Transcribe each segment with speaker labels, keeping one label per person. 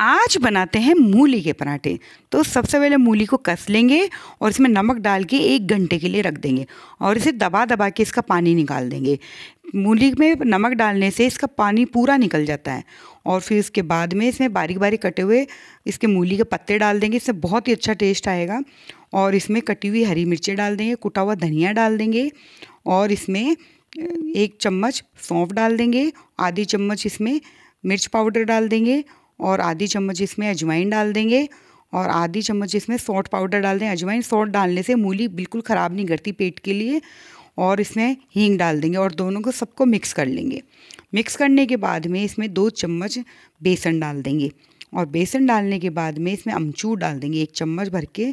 Speaker 1: आज बनाते हैं मूली के पराठे तो सबसे पहले मूली को कस लेंगे और इसमें नमक डाल के एक घंटे के लिए रख देंगे और इसे दबा दबा के इसका पानी निकाल देंगे मूली में नमक डालने से इसका पानी पूरा निकल जाता है और फिर इसके बाद में इसमें बारीक बारीक कटे हुए इसके मूली के पत्ते डाल देंगे इससे बहुत ही अच्छा टेस्ट आएगा और इसमें कटी हुई हरी मिर्चें डाल देंगे कुटा हुआ धनिया डाल देंगे और इसमें एक चम्मच सौंफ डाल देंगे आधी चम्मच इसमें मिर्च पाउडर डाल देंगे और आधी चम्मच इसमें अजवाइन डाल देंगे और आधी चम्मच इसमें सॉल्ट पाउडर डाल दें अजवाइन सॉल्ट डालने से मूली बिल्कुल ख़राब नहीं करती पेट के लिए और इसमें हींग डाल देंगे और दोनों को सबको मिक्स कर लेंगे मिक्स करने के बाद में इसमें दो चम्मच बेसन डाल देंगे और बेसन डालने के बाद में इसमें अमचूर डाल देंगे एक चम्मच भर के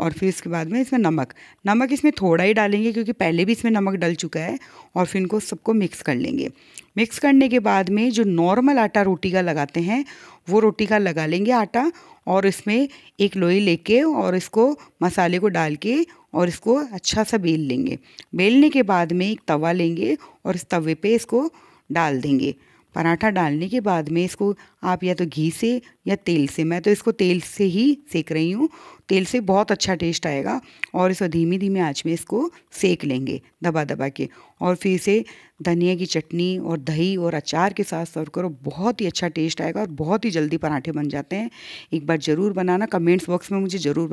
Speaker 1: और फिर उसके बाद में इसमें नमक नमक इसमें थोड़ा ही डालेंगे क्योंकि पहले भी इसमें नमक डल चुका है और फिर इनको सबको मिक्स कर लेंगे मिक्स करने के बाद में जो नॉर्मल आटा रोटी का लगाते हैं वो रोटी का लगा लेंगे आटा और इसमें एक लोई लेके और इसको मसाले को डाल के और इसको अच्छा सा बेल लेंगे बेलने के बाद में एक तवा लेंगे और इस तवे पे इसको डाल देंगे पराठा डालने के बाद में इसको आप या तो घी से या तेल से मैं तो इसको तेल से ही सेक रही हूँ तेल से बहुत अच्छा टेस्ट आएगा और इसको धीमी धीमी आँच में इसको सेक लेंगे दबा दबा के और फिर इसे धनिया की चटनी और दही और अचार के साथ सर्व करो बहुत ही अच्छा टेस्ट आएगा और बहुत ही जल्दी पराठे बन जाते हैं एक बार ज़रूर बनाना कमेंट्स बॉक्स में मुझे ज़रूर बता